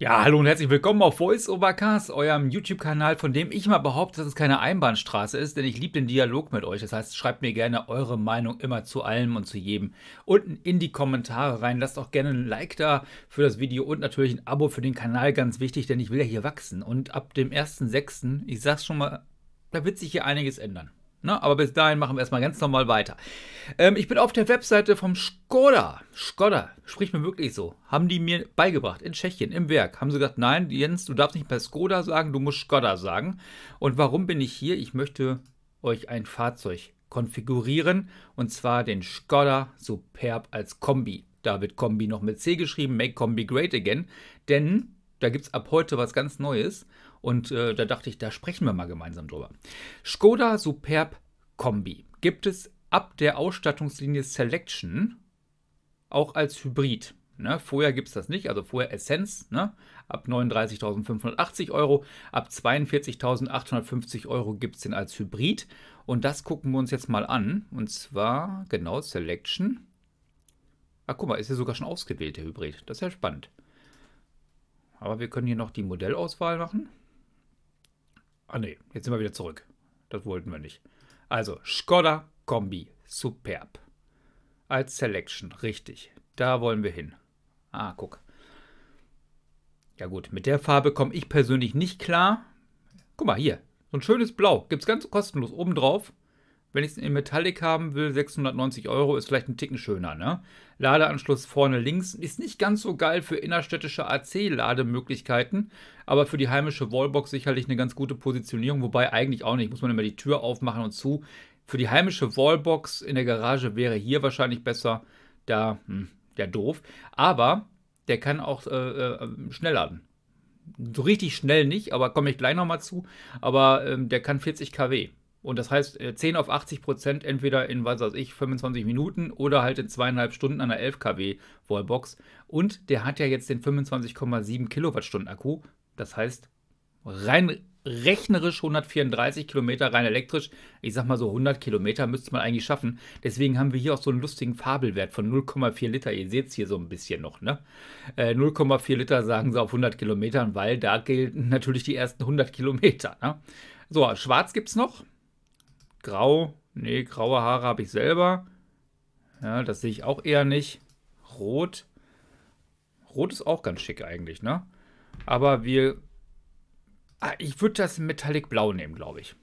Ja, hallo und herzlich willkommen auf Voice Overcast, eurem YouTube-Kanal, von dem ich immer behaupte, dass es keine Einbahnstraße ist, denn ich liebe den Dialog mit euch. Das heißt, schreibt mir gerne eure Meinung immer zu allem und zu jedem unten in die Kommentare rein. Lasst auch gerne ein Like da für das Video und natürlich ein Abo für den Kanal, ganz wichtig, denn ich will ja hier wachsen. Und ab dem 1.6., ich sag's schon mal, da wird sich hier einiges ändern. Ne? Aber bis dahin machen wir erstmal ganz normal weiter. Ähm, ich bin auf der Webseite vom Skoda. Skoda, spricht mir wirklich so. Haben die mir beigebracht in Tschechien, im Werk. Haben sie gesagt, nein, Jens, du darfst nicht mehr Skoda sagen, du musst Skoda sagen. Und warum bin ich hier? Ich möchte euch ein Fahrzeug konfigurieren. Und zwar den Skoda Superb als Kombi. Da wird Kombi noch mit C geschrieben, Make Kombi Great Again. Denn da gibt es ab heute was ganz Neues. Und äh, da dachte ich, da sprechen wir mal gemeinsam drüber. Skoda Superb Kombi gibt es ab der Ausstattungslinie Selection auch als Hybrid. Ne? Vorher gibt es das nicht, also vorher Essence ne? ab 39.580 Euro, ab 42.850 Euro gibt es den als Hybrid. Und das gucken wir uns jetzt mal an. Und zwar, genau, Selection. Ach, guck mal, ist ja sogar schon ausgewählt, der Hybrid. Das ist ja spannend. Aber wir können hier noch die Modellauswahl machen. Ah ne, jetzt sind wir wieder zurück. Das wollten wir nicht. Also, Skoda Kombi, superb. Als Selection, richtig. Da wollen wir hin. Ah, guck. Ja gut, mit der Farbe komme ich persönlich nicht klar. Guck mal hier, so ein schönes Blau. Gibt es ganz kostenlos obendrauf. Wenn ich es in Metallic haben will, 690 Euro ist vielleicht ein Ticken schöner, ne? Ladeanschluss vorne links ist nicht ganz so geil für innerstädtische AC-Lademöglichkeiten, aber für die heimische Wallbox sicherlich eine ganz gute Positionierung, wobei eigentlich auch nicht, muss man immer die Tür aufmachen und zu. Für die heimische Wallbox in der Garage wäre hier wahrscheinlich besser, da, hm, der doof, aber der kann auch äh, äh, schnell laden so richtig schnell nicht, aber komme ich gleich nochmal zu. Aber ähm, der kann 40 kW. Und das heißt, 10 äh, auf 80 Prozent entweder in, was weiß ich, 25 Minuten oder halt in zweieinhalb Stunden an der 11 kW Wallbox. Und der hat ja jetzt den 25,7 Kilowattstunden Akku. Das heißt, rein rechnerisch 134 Kilometer rein elektrisch. Ich sag mal so 100 Kilometer müsste man eigentlich schaffen. Deswegen haben wir hier auch so einen lustigen Fabelwert von 0,4 Liter. Ihr seht es hier so ein bisschen noch, ne? 0,4 äh, Liter sagen sie auf 100 Kilometern, weil da gelten natürlich die ersten 100 Kilometer. Ne? So, schwarz gibt es noch. Grau. Nee, graue Haare habe ich selber. Ja, das sehe ich auch eher nicht. Rot. Rot ist auch ganz schick eigentlich, ne? Aber wir. Ah, ich würde das Metallic Blau nehmen, glaube ich.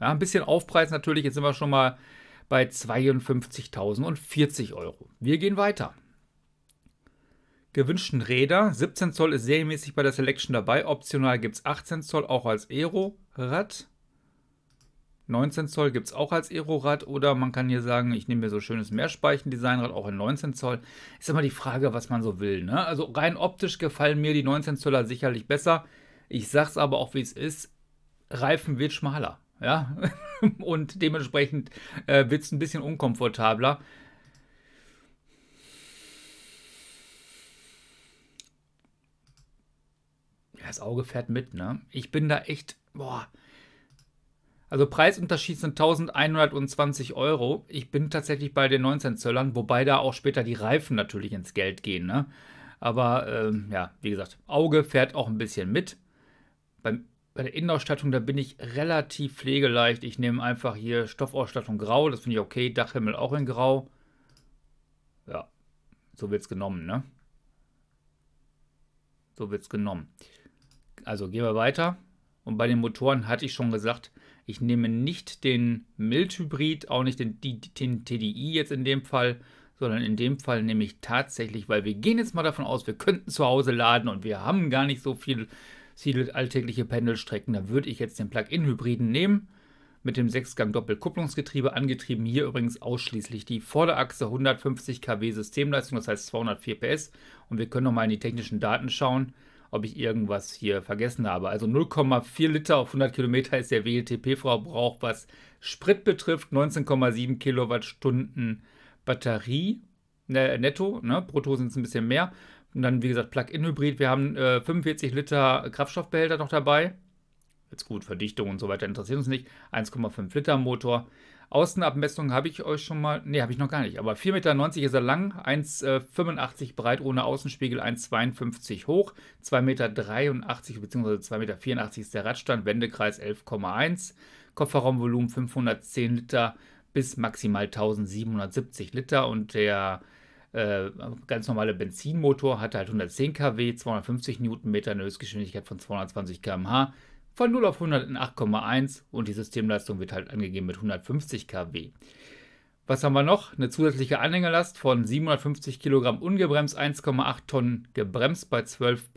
Ja, ein bisschen Aufpreis natürlich. Jetzt sind wir schon mal bei 52.040 Euro. Wir gehen weiter. Gewünschten Räder. 17 Zoll ist serienmäßig bei der Selection dabei. Optional gibt es 18 Zoll auch als Aero-Rad. 19 Zoll gibt es auch als Aerorad oder man kann hier sagen, ich nehme mir so schönes Mehrspeichen-Designrad, auch in 19 Zoll. Ist immer die Frage, was man so will. Ne? Also rein optisch gefallen mir die 19 Zoller sicherlich besser. Ich sage es aber auch, wie es ist: Reifen wird schmaler. Ja, und dementsprechend äh, wird es ein bisschen unkomfortabler. das Auge fährt mit, ne? Ich bin da echt, boah, also Preisunterschied sind 1120 Euro. Ich bin tatsächlich bei den 19 Zöllern, wobei da auch später die Reifen natürlich ins Geld gehen. Ne? Aber ähm, ja, wie gesagt, Auge fährt auch ein bisschen mit. Beim, bei der Innenausstattung, da bin ich relativ pflegeleicht. Ich nehme einfach hier Stoffausstattung grau, das finde ich okay. Dachhimmel auch in grau. Ja, so wird es genommen, ne? So wird es genommen. Also gehen wir weiter. Und bei den Motoren hatte ich schon gesagt, ich nehme nicht den Mild-Hybrid, auch nicht den, den TDI jetzt in dem Fall, sondern in dem Fall nehme ich tatsächlich, weil wir gehen jetzt mal davon aus, wir könnten zu Hause laden und wir haben gar nicht so viel, alltägliche Pendelstrecken, da würde ich jetzt den Plug-in-Hybriden nehmen mit dem 6-Gang Doppelkupplungsgetriebe, angetrieben hier übrigens ausschließlich die Vorderachse 150 kW Systemleistung, das heißt 204 PS und wir können nochmal in die technischen Daten schauen ob ich irgendwas hier vergessen habe. Also 0,4 Liter auf 100 Kilometer ist der WLTP-Verbrauch, was Sprit betrifft. 19,7 Kilowattstunden Batterie ne, netto, ne? brutto sind es ein bisschen mehr. Und dann, wie gesagt, Plug-in-Hybrid. Wir haben äh, 45 Liter Kraftstoffbehälter noch dabei. Jetzt gut, Verdichtung und so weiter interessiert uns nicht. 1,5 Liter Motor. Außenabmessung habe ich euch schon mal, nee, habe ich noch gar nicht, aber 4,90 Meter ist er lang, 1,85 äh, breit ohne Außenspiegel, 1,52 hoch, 2,83 Meter bzw. 2,84 Meter ist der Radstand, Wendekreis 11,1, Kofferraumvolumen 510 Liter bis maximal 1770 Liter und der äh, ganz normale Benzinmotor hat halt 110 kW, 250 Newtonmeter, eine Höchstgeschwindigkeit von 220 km/h, von 0 auf 100 in 8,1 und die Systemleistung wird halt angegeben mit 150 kW. Was haben wir noch? Eine zusätzliche Anhängerlast von 750 kg ungebremst, 1,8 Tonnen gebremst bei 12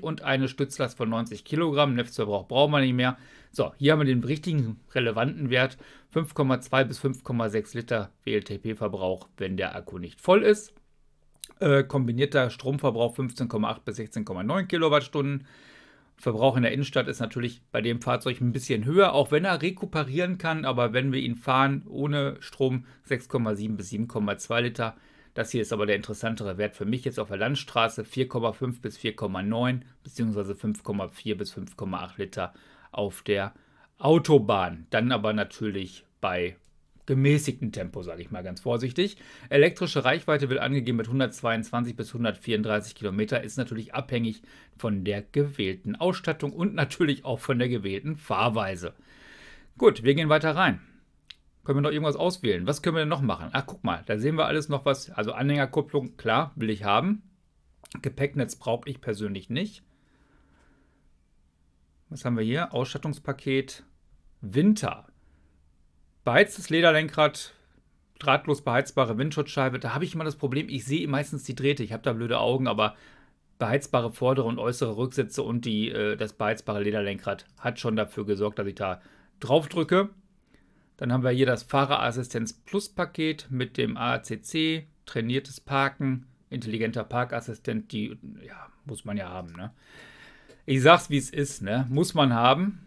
und eine Stützlast von 90 Kilogramm. Neftverbrauch brauchen wir nicht mehr. So, hier haben wir den richtigen relevanten Wert: 5,2 bis 5,6 Liter WLTP-Verbrauch, wenn der Akku nicht voll ist. Äh, kombinierter Stromverbrauch 15,8 bis 16,9 Kilowattstunden. Verbrauch in der Innenstadt ist natürlich bei dem Fahrzeug ein bisschen höher, auch wenn er rekuperieren kann. Aber wenn wir ihn fahren ohne Strom 6,7 bis 7,2 Liter. Das hier ist aber der interessantere Wert für mich jetzt auf der Landstraße 4,5 bis 4,9 bzw. 5,4 bis 5,8 Liter auf der Autobahn. Dann aber natürlich bei gemäßigten Tempo, sage ich mal ganz vorsichtig. Elektrische Reichweite wird angegeben mit 122 bis 134 Kilometer, ist natürlich abhängig von der gewählten Ausstattung und natürlich auch von der gewählten Fahrweise. Gut, wir gehen weiter rein. Können wir noch irgendwas auswählen? Was können wir denn noch machen? Ach, guck mal, da sehen wir alles noch was. Also Anhängerkupplung, klar, will ich haben. Gepäcknetz brauche ich persönlich nicht. Was haben wir hier? Ausstattungspaket Winter. Beheiztes Lederlenkrad, drahtlos beheizbare Windschutzscheibe. Da habe ich immer das Problem, ich sehe meistens die Drähte. Ich habe da blöde Augen, aber beheizbare vordere und äußere Rücksitze und die, äh, das beheizbare Lederlenkrad hat schon dafür gesorgt, dass ich da drauf drücke. Dann haben wir hier das Fahrerassistenz Plus Paket mit dem ACC, trainiertes Parken, intelligenter Parkassistent, die ja, muss man ja haben. Ne? Ich sag's, wie es ist, ne? muss man haben.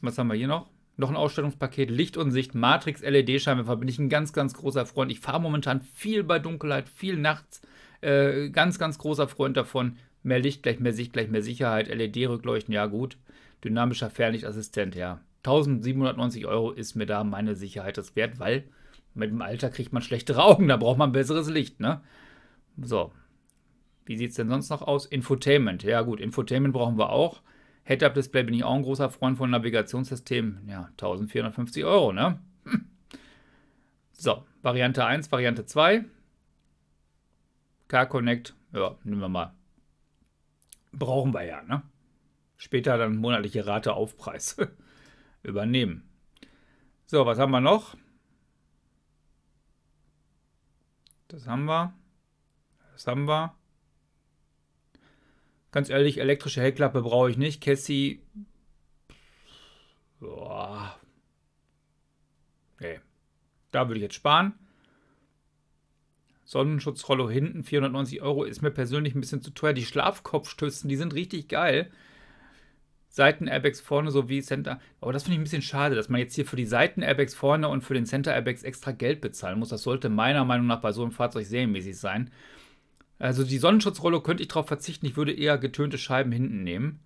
Was haben wir hier noch? noch ein Ausstattungspaket, Licht und Sicht, Matrix, led scheibe da bin ich ein ganz, ganz großer Freund. Ich fahre momentan viel bei Dunkelheit, viel nachts, äh, ganz, ganz großer Freund davon. Mehr Licht, gleich mehr Sicht, gleich mehr Sicherheit, LED-Rückleuchten, ja gut. Dynamischer Fernlichtassistent, ja. 1790 Euro ist mir da meine Sicherheit das wert, weil mit dem Alter kriegt man schlechtere Augen, da braucht man besseres Licht, ne? So. Wie sieht es denn sonst noch aus? Infotainment, ja gut, Infotainment brauchen wir auch. Head-Up-Display bin ich auch ein großer Freund von Navigationssystemen. Ja, 1450 Euro, ne? Hm. So, Variante 1, Variante 2. Car-Connect, ja, nehmen wir mal. Brauchen wir ja, ne? Später dann monatliche Rate Aufpreis übernehmen. So, was haben wir noch? Das haben wir. Das haben wir. Ganz ehrlich, elektrische Heckklappe brauche ich nicht. Cassie. Boah. Nee. Da würde ich jetzt sparen. Sonnenschutzrollo hinten, 490 Euro, ist mir persönlich ein bisschen zu teuer. Die Schlafkopfstützen, die sind richtig geil. Seiten-Airbags vorne sowie Center. Aber das finde ich ein bisschen schade, dass man jetzt hier für die Seiten-Airbags vorne und für den Center-Airbags extra Geld bezahlen muss. Das sollte meiner Meinung nach bei so einem Fahrzeug serienmäßig sein. Also die Sonnenschutzrolle könnte ich darauf verzichten. Ich würde eher getönte Scheiben hinten nehmen.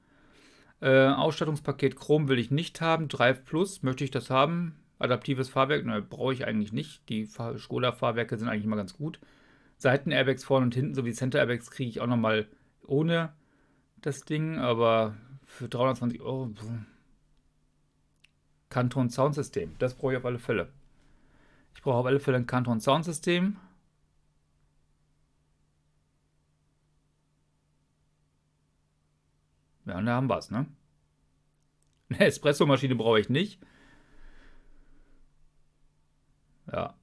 Äh, Ausstattungspaket Chrom will ich nicht haben. Drive Plus möchte ich das haben. Adaptives Fahrwerk ne, brauche ich eigentlich nicht. Die Skoda-Fahrwerke sind eigentlich immer ganz gut. Seiten-Airbags vorne und hinten sowie Center-Airbags kriege ich auch nochmal ohne das Ding. Aber für 320 Euro. Pff. Kanton Soundsystem. Das brauche ich auf alle Fälle. Ich brauche auf alle Fälle ein Kanton Soundsystem. Ja, und da haben wir es, ne? Eine Espressomaschine brauche ich nicht. Ja.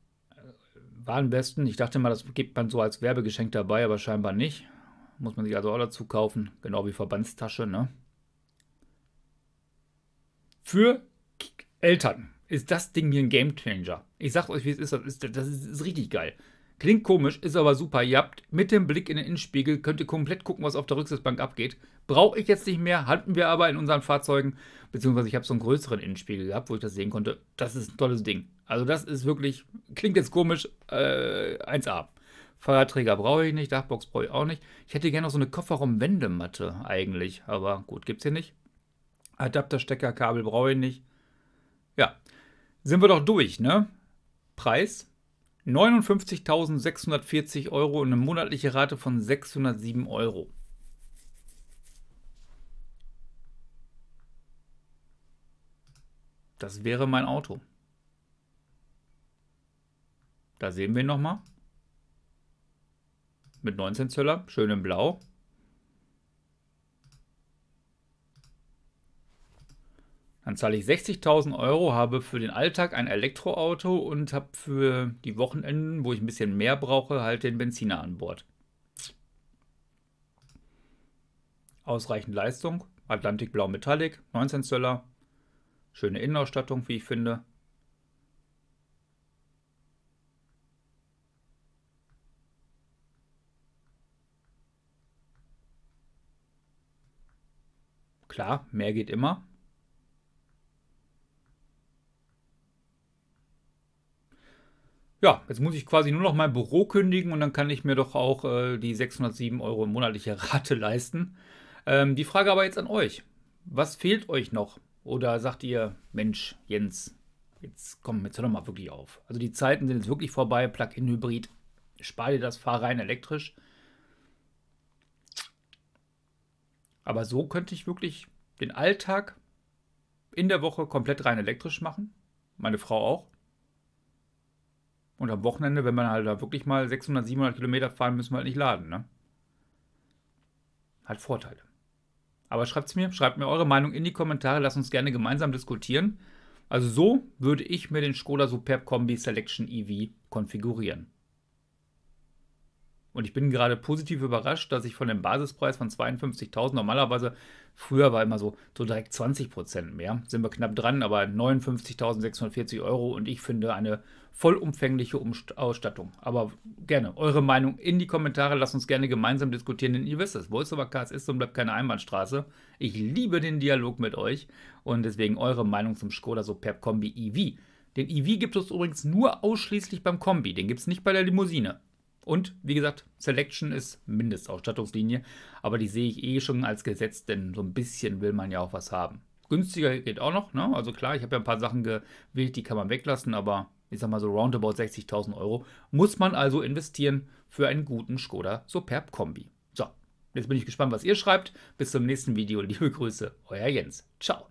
War am besten. Ich dachte mal, das gibt man so als Werbegeschenk dabei, aber scheinbar nicht. Muss man sich also auch dazu kaufen. Genau wie Verbandstasche, ne? Für Eltern ist das Ding hier ein Gamechanger. Ich sag euch, wie es ist. Das ist, das ist, das ist richtig geil. Klingt komisch, ist aber super. Ihr habt mit dem Blick in den Innenspiegel, könnt ihr komplett gucken, was auf der Rücksitzbank abgeht. Brauche ich jetzt nicht mehr, hatten wir aber in unseren Fahrzeugen. Beziehungsweise ich habe so einen größeren Innenspiegel gehabt, wo ich das sehen konnte. Das ist ein tolles Ding. Also das ist wirklich, klingt jetzt komisch, äh, 1A. Fahrradträger brauche ich nicht, Dachbox brauche ich auch nicht. Ich hätte gerne noch so eine Kofferraum-Wendematte eigentlich, aber gut, gibt es hier nicht. Adapterstecker, Kabel brauche ich nicht. Ja, sind wir doch durch, ne? Preis 59.640 Euro und eine monatliche Rate von 607 Euro. Das wäre mein Auto. Da sehen wir ihn nochmal. Mit 19 Zöller, schön im Blau. Dann zahle ich 60.000 Euro, habe für den Alltag ein Elektroauto und habe für die Wochenenden, wo ich ein bisschen mehr brauche, halt den Benziner an Bord. Ausreichend Leistung, Atlantik Blau Metallic, 19 Zöller, Schöne Innenausstattung, wie ich finde. Klar, mehr geht immer. Ja, jetzt muss ich quasi nur noch mein Büro kündigen und dann kann ich mir doch auch äh, die 607 Euro monatliche Rate leisten. Ähm, die Frage aber jetzt an euch. Was fehlt euch noch? Oder sagt ihr, Mensch, Jens, jetzt komm, jetzt hör doch mal wirklich auf. Also die Zeiten sind jetzt wirklich vorbei, Plug-in-Hybrid, spar dir das, fahr rein elektrisch. Aber so könnte ich wirklich den Alltag in der Woche komplett rein elektrisch machen. Meine Frau auch. Und am Wochenende, wenn man halt da wirklich mal 600, 700 Kilometer fahren, müssen wir halt nicht laden. Ne? Hat Vorteile. Aber schreibt es mir, schreibt mir eure Meinung in die Kommentare, lasst uns gerne gemeinsam diskutieren. Also so würde ich mir den Skoda Superb Kombi Selection EV konfigurieren. Und ich bin gerade positiv überrascht, dass ich von dem Basispreis von 52.000 normalerweise früher war immer so, so direkt 20 Prozent mehr, sind wir knapp dran, aber 59.640 Euro und ich finde eine vollumfängliche Umst Ausstattung. Aber gerne eure Meinung in die Kommentare, lasst uns gerne gemeinsam diskutieren, denn ihr wisst es, Voiceover Cars ist und bleibt keine Einbahnstraße. Ich liebe den Dialog mit euch und deswegen eure Meinung zum Skoda Superb Kombi EV. Den EV gibt es übrigens nur ausschließlich beim Kombi, den gibt es nicht bei der Limousine. Und wie gesagt, Selection ist Mindestausstattungslinie, aber die sehe ich eh schon als Gesetz, denn so ein bisschen will man ja auch was haben. Günstiger geht auch noch, ne? Also klar, ich habe ja ein paar Sachen gewählt, die kann man weglassen, aber ich sag mal so roundabout 60.000 Euro muss man also investieren für einen guten Skoda Superb Kombi. So, jetzt bin ich gespannt, was ihr schreibt. Bis zum nächsten Video. Liebe Grüße, euer Jens. Ciao.